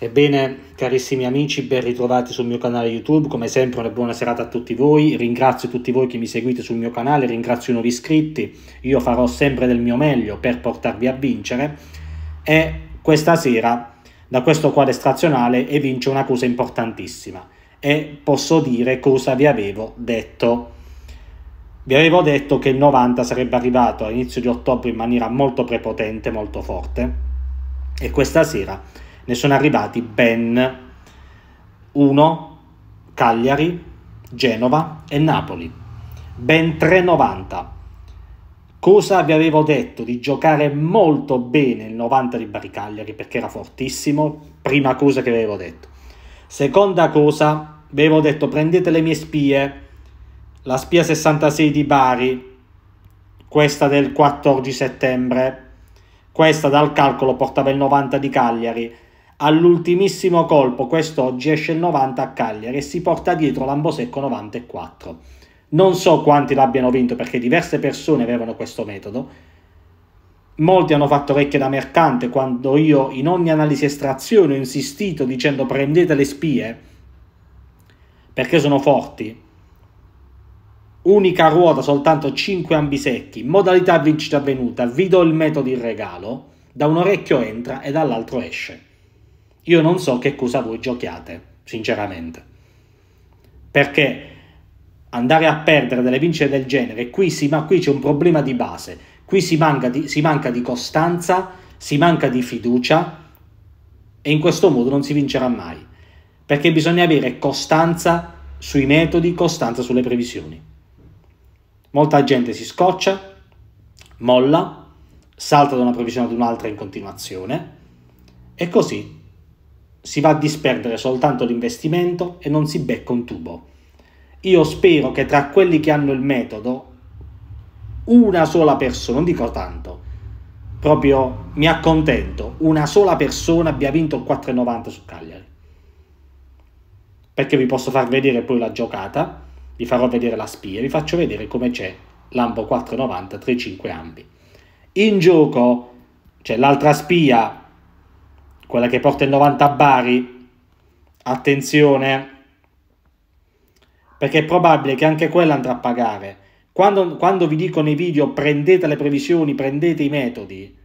Ebbene, carissimi amici, ben ritrovati sul mio canale YouTube. Come sempre, una buona serata a tutti voi. Ringrazio tutti voi che mi seguite sul mio canale, ringrazio i nuovi iscritti. Io farò sempre del mio meglio per portarvi a vincere. E questa sera, da questo quadro estrazionale, evince una cosa importantissima. E posso dire cosa vi avevo detto. Vi avevo detto che il 90 sarebbe arrivato all'inizio di ottobre in maniera molto prepotente, molto forte. E questa sera ne sono arrivati ben 1 Cagliari, Genova e Napoli, ben 3,90. Cosa vi avevo detto di giocare molto bene il 90 di Baricagliari perché era fortissimo? Prima cosa che vi avevo detto. Seconda cosa, vi avevo detto prendete le mie spie, la spia 66 di Bari, questa del 14 settembre, questa dal calcolo portava il 90 di Cagliari, all'ultimissimo colpo quest'oggi esce il 90 a Cagliari e si porta dietro l'Ambosecco 94. Non so quanti l'abbiano vinto perché diverse persone avevano questo metodo. Molti hanno fatto orecchie da mercante quando io in ogni analisi estrazione ho insistito dicendo prendete le spie perché sono forti. Unica ruota, soltanto 5 ambisecchi, modalità vincita avvenuta, vi do il metodo in regalo, da un orecchio entra e dall'altro esce. Io non so che cosa voi giochiate, sinceramente. Perché andare a perdere delle vincite del genere, qui, si, ma qui c'è un problema di base, qui si manca di, si manca di costanza, si manca di fiducia e in questo modo non si vincerà mai. Perché bisogna avere costanza sui metodi, costanza sulle previsioni. Molta gente si scoccia, molla, salta da una previsione ad un'altra in continuazione e così si va a disperdere soltanto l'investimento e non si becca un tubo. Io spero che tra quelli che hanno il metodo, una sola persona, non dico tanto, proprio mi accontento, una sola persona abbia vinto il 4,90 su Cagliari. Perché vi posso far vedere poi la giocata, vi farò vedere la spia, vi faccio vedere come c'è l'ambo 4,90 3,5 ambi. In gioco c'è l'altra spia quella che porta il 90 a Bari, attenzione, perché è probabile che anche quella andrà a pagare. Quando, quando vi dico nei video prendete le previsioni, prendete i metodi,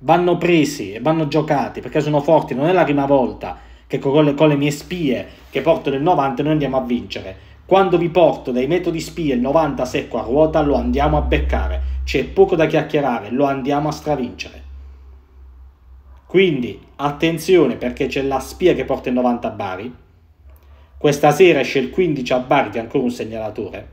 vanno presi e vanno giocati perché sono forti, non è la prima volta che con le, con le mie spie che portano il 90 noi andiamo a vincere. Quando vi porto dai metodi spie il 90 secco a ruota lo andiamo a beccare, c'è poco da chiacchierare, lo andiamo a stravincere. Quindi Attenzione perché c'è la spia che porta il 90 a Bari. Questa sera esce il 15 a Bari che è ancora un segnalatore.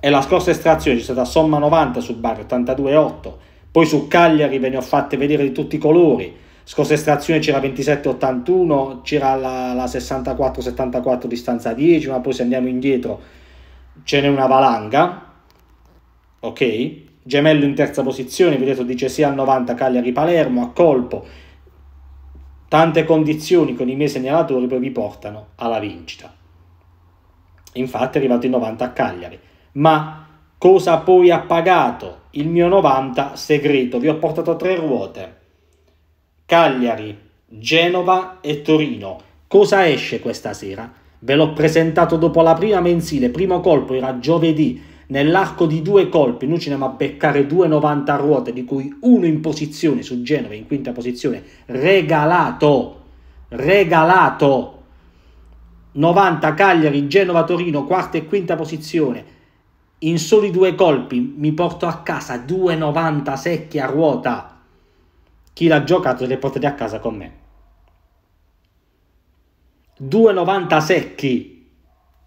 E la scorsa estrazione c'è stata somma 90 su Bari, 82-8. Poi su Cagliari ve ne ho fatte vedere di tutti i colori. Scorsa estrazione c'era 27-81, c'era la, la 64-74 distanza 10, ma poi se andiamo indietro ce n'è una valanga. Ok? Gemello in terza posizione, Pietro dice sì al 90 Cagliari-Palermo a colpo. Tante condizioni con i miei segnalatori poi vi portano alla vincita. Infatti è arrivato il 90 a Cagliari. Ma cosa poi ha pagato il mio 90 segreto? Vi ho portato tre ruote. Cagliari, Genova e Torino. Cosa esce questa sera? Ve l'ho presentato dopo la prima mensile, primo colpo era giovedì Nell'arco di due colpi noi ci andiamo a beccare 2,90 a ruote, di cui uno in posizione su Genova, in quinta posizione, regalato, regalato. 90 Cagliari, Genova, Torino, quarta e quinta posizione. In soli due colpi mi porto a casa 2,90 secchi a ruota. Chi l'ha giocato le portate a casa con me. 2,90 secchi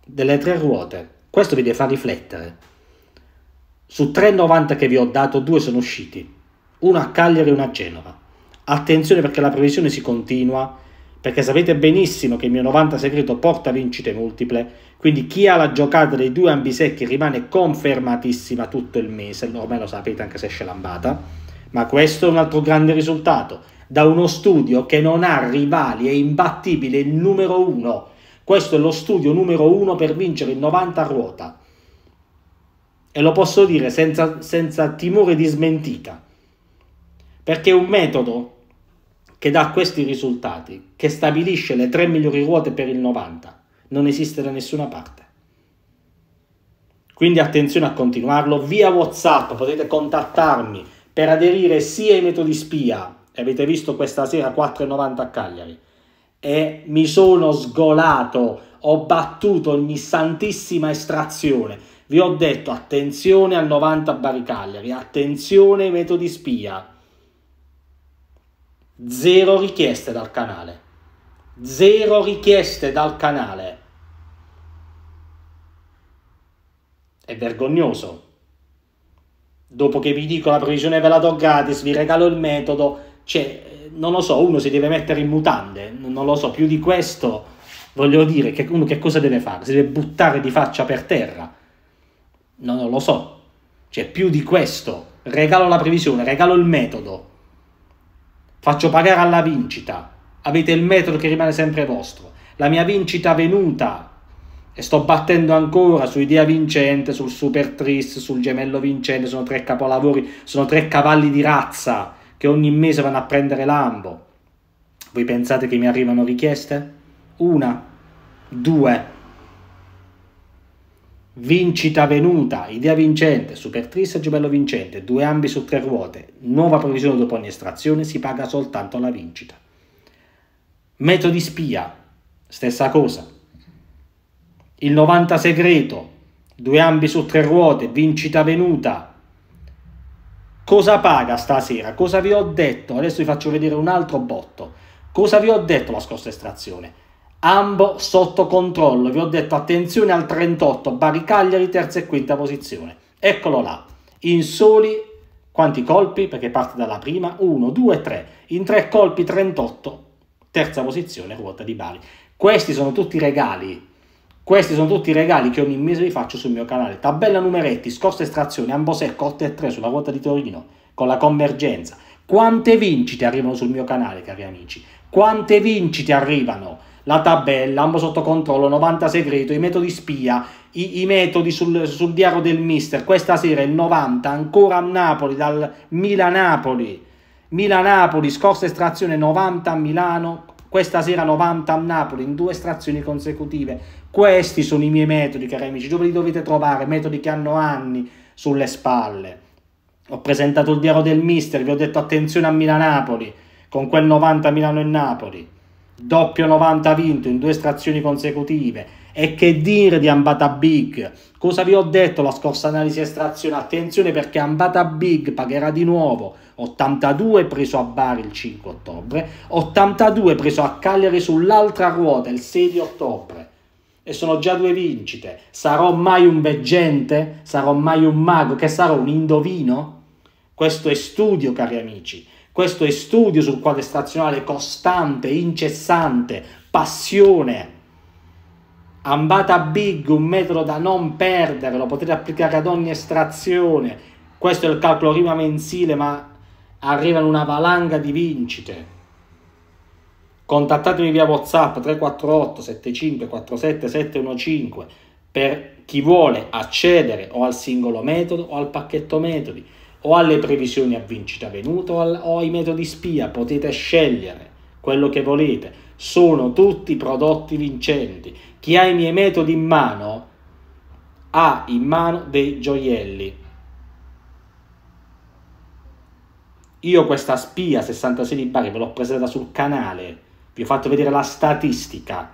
delle tre ruote. Questo vi deve far riflettere. Su 3,90 che vi ho dato, due sono usciti, uno a Cagliari e uno a Genova. Attenzione perché la previsione si continua, perché sapete benissimo che il mio 90 segreto porta vincite multiple, quindi chi ha la giocata dei due ambisecchi rimane confermatissima tutto il mese, ormai lo sapete anche se esce lambata, ma questo è un altro grande risultato, da uno studio che non ha rivali, è imbattibile, il numero uno. Questo è lo studio numero uno per vincere il 90 a ruota e lo posso dire senza, senza timore di smentita, perché è un metodo che dà questi risultati, che stabilisce le tre migliori ruote per il 90, non esiste da nessuna parte. Quindi attenzione a continuarlo via WhatsApp, potete contattarmi per aderire sia ai metodi spia, avete visto questa sera 4,90 a Cagliari, e mi sono sgolato, ho battuto ogni santissima estrazione vi ho detto attenzione al 90 Bari attenzione ai metodi spia. Zero richieste dal canale. Zero richieste dal canale. È vergognoso. Dopo che vi dico la previsione ve la do gratis, vi regalo il metodo, cioè, non lo so, uno si deve mettere in mutande, non lo so, più di questo voglio dire che uno che cosa deve fare? Si deve buttare di faccia per terra. No, non lo so. C'è cioè, più di questo. Regalo la previsione, regalo il metodo. Faccio pagare alla vincita. Avete il metodo che rimane sempre vostro. La mia vincita venuta. E sto battendo ancora su Idea Vincente, sul Super Tris, sul Gemello Vincente. Sono tre capolavori, sono tre cavalli di razza che ogni mese vanno a prendere l'ambo. Voi pensate che mi arrivano richieste? Una? Due? Vincita venuta, idea vincente, supertrissa e gemello vincente, due ambi su tre ruote, nuova provisione dopo ogni estrazione, si paga soltanto la vincita. Metodi spia, stessa cosa. Il 90 segreto, due ambi su tre ruote, vincita venuta. Cosa paga stasera? Cosa vi ho detto? Adesso vi faccio vedere un altro botto. Cosa vi ho detto la scorsa estrazione? ambo sotto controllo. Vi ho detto attenzione al 38, Baricagliari terza e quinta posizione. Eccolo là, in soli quanti colpi? Perché parte dalla prima, 1, 2, 3. In tre colpi 38, terza posizione, ruota di Bari. Questi sono tutti regali. Questi sono tutti regali che ogni mese vi faccio sul mio canale. Tabella numeretti, scorsa estrazione, ambo secco, 8 e 3 sulla ruota di Torino, con la convergenza. Quante vincite arrivano sul mio canale, cari amici? Quante vincite arrivano? la tabella, ambo sotto controllo, 90 segreto, i metodi spia, i, i metodi sul, sul, diario del mister. Questa sera il 90, ancora a Napoli, dal Milan-Napoli. Milan-Napoli, scorsa estrazione 90 a Milano, questa sera 90 a Napoli, in due estrazioni consecutive. Questi sono i miei metodi, cari amici, dove li dovete trovare? Metodi che hanno anni sulle spalle. Ho presentato il diario del mister, vi ho detto attenzione a Milan-Napoli, con quel 90 a Milano e Napoli doppio 90 vinto in due estrazioni consecutive. E che dire di Ambata Big? Cosa vi ho detto la scorsa analisi estrazione? Attenzione perché Ambata Big pagherà di nuovo 82 preso a Bari il 5 ottobre, 82 preso a Cagliari sull'altra ruota il 6 ottobre. E sono già due vincite. Sarò mai un veggente? Sarò mai un mago? Che sarò un indovino? Questo è studio, cari amici. Questo è studio sul quadro stazionale costante, incessante, passione. Ambata big, un metodo da non perdere, lo potete applicare ad ogni estrazione. Questo è il calcolo prima mensile, ma arrivano una valanga di vincite. Contattatemi via WhatsApp 348 7547 715 per chi vuole accedere o al singolo metodo o al pacchetto metodi o alle previsioni a vincita venuto o ai metodi spia, potete scegliere quello che volete, sono tutti prodotti vincenti. Chi ha i miei metodi in mano ha in mano dei gioielli. Io questa spia 66 di Bari ve l'ho presentata sul canale, vi ho fatto vedere la statistica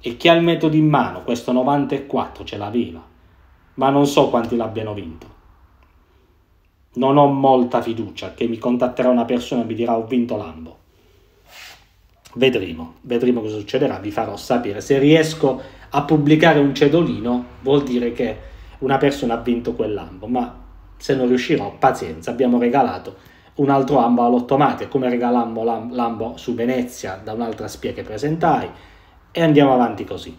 e chi ha il metodo in mano, questo 94 ce l'aveva, ma non so quanti l'abbiano vinto non ho molta fiducia che mi contatterà una persona e mi dirà ho vinto l'ambo. Vedremo, vedremo cosa succederà, vi farò sapere. Se riesco a pubblicare un cedolino vuol dire che una persona ha vinto quell'ambo, ma se non riuscirò, pazienza, abbiamo regalato un altro ambo all'ottomate, come regalammo l'ambo su Venezia da un'altra spia che presentai e andiamo avanti così.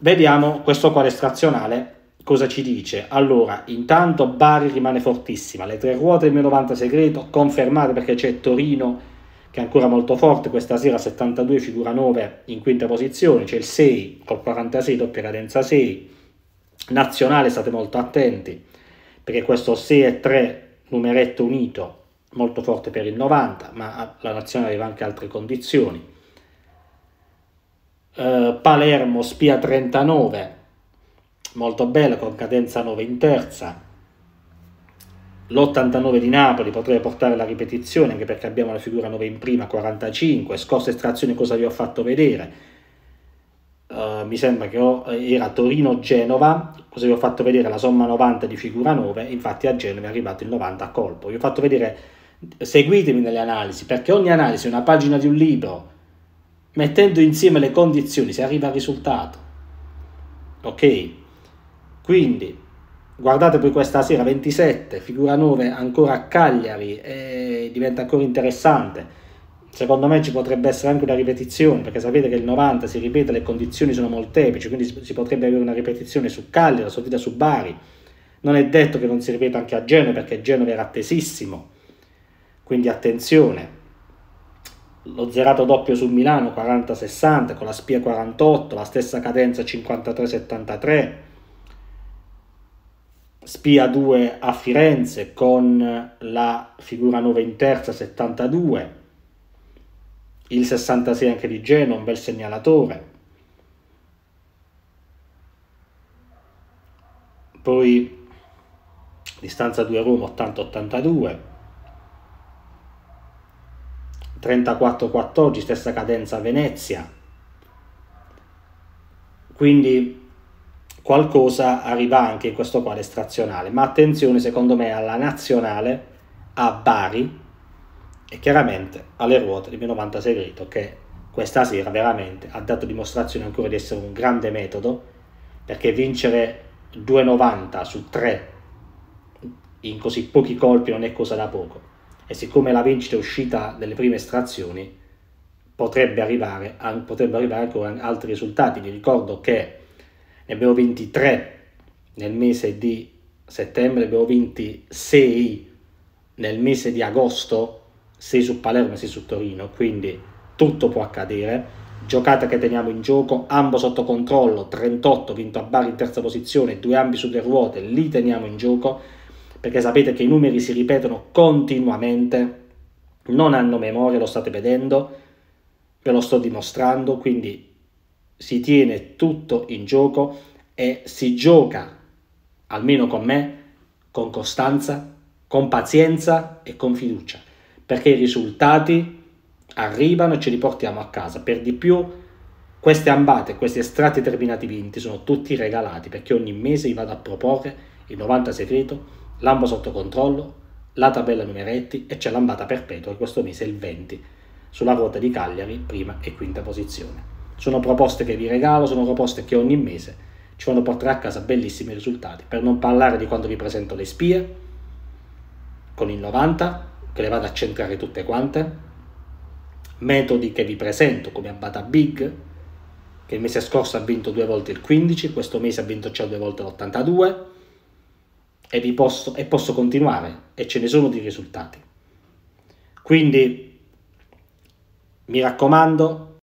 Vediamo questo cuore strazionale cosa ci dice? Allora, intanto Bari rimane fortissima, le tre ruote il mio 90 segreto, confermate perché c'è Torino che è ancora molto forte, questa sera 72 figura 9 in quinta posizione, c'è il 6 col 46 doppia cadenza 6, nazionale state molto attenti perché questo 6 e 3 numeretto unito molto forte per il 90 ma la nazionale aveva anche altre condizioni. Uh, Palermo spia 39 molto bella con cadenza 9 in terza. L'89 di Napoli potrei portare la ripetizione anche perché abbiamo la figura 9 in prima, 45. Scorsa estrazione cosa vi ho fatto vedere? Uh, mi sembra che ho, eh, era Torino-Genova, cosa vi ho fatto vedere la somma 90 di figura 9, infatti a Genova è arrivato il 90 a colpo. Vi ho fatto vedere, seguitemi nelle analisi, perché ogni analisi è una pagina di un libro, mettendo insieme le condizioni si arriva al risultato. Ok? Quindi guardate poi questa sera 27, figura 9 ancora a Cagliari, eh, diventa ancora interessante. Secondo me ci potrebbe essere anche una ripetizione, perché sapete che il 90 si ripete, le condizioni sono molteplici, quindi si potrebbe avere una ripetizione su Cagliari, la sortita su Bari. Non è detto che non si ripeta anche a Genova, perché Genova era attesissimo. Quindi attenzione. Lo zerato doppio su Milano 40-60, con la spia 48, la stessa cadenza 53-73 Spia 2 a Firenze con la figura 9 in terza 72, il 66 anche di Genoa, un bel segnalatore. Poi distanza 2 Roma 80-82, 34-14, stessa cadenza Venezia. Quindi qualcosa arriva anche in questo quadro estrazionale. Ma attenzione, secondo me, alla nazionale, a Bari e chiaramente alle ruote di B90 Segreto, che questa sera veramente ha dato dimostrazione ancora di essere un grande metodo, perché vincere 2,90 su 3 in così pochi colpi non è cosa da poco. E siccome la vincita è uscita delle prime estrazioni, potrebbe arrivare, potrebbe arrivare ancora altri risultati. Vi ricordo che ne abbiamo vinti 3 nel mese di settembre, ne abbiamo vinti 6 nel mese di agosto, sei su Palermo e 6 su Torino, quindi tutto può accadere. Giocata che teniamo in gioco, ambo sotto controllo, 38 vinto a Bari in terza posizione, due ambi sulle ruote, li teniamo in gioco perché sapete che i numeri si ripetono continuamente, non hanno memoria, lo state vedendo, ve lo sto dimostrando, quindi si tiene tutto in gioco e si gioca, almeno con me, con costanza, con pazienza e con fiducia, perché i risultati arrivano e ce li portiamo a casa. Per di più, queste ambate, questi estratti terminati vinti sono tutti regalati, perché ogni mese vi vado a proporre il 90 segreto, l'ambo sotto controllo, la tabella numeretti e c'è l'ambata perpetua questo mese è il 20 sulla ruota di Cagliari, prima e quinta posizione. Sono proposte che vi regalo, sono proposte che ogni mese ci vanno a portare a casa bellissimi risultati. Per non parlare di quando vi presento le spie, con il 90, che le vado a centrare tutte quante, metodi che vi presento come Abata Big, che il mese scorso ha vinto due volte il 15, questo mese ha vinto già due volte l'82, e, vi posso, e posso continuare, e ce ne sono di risultati. Quindi, mi raccomando,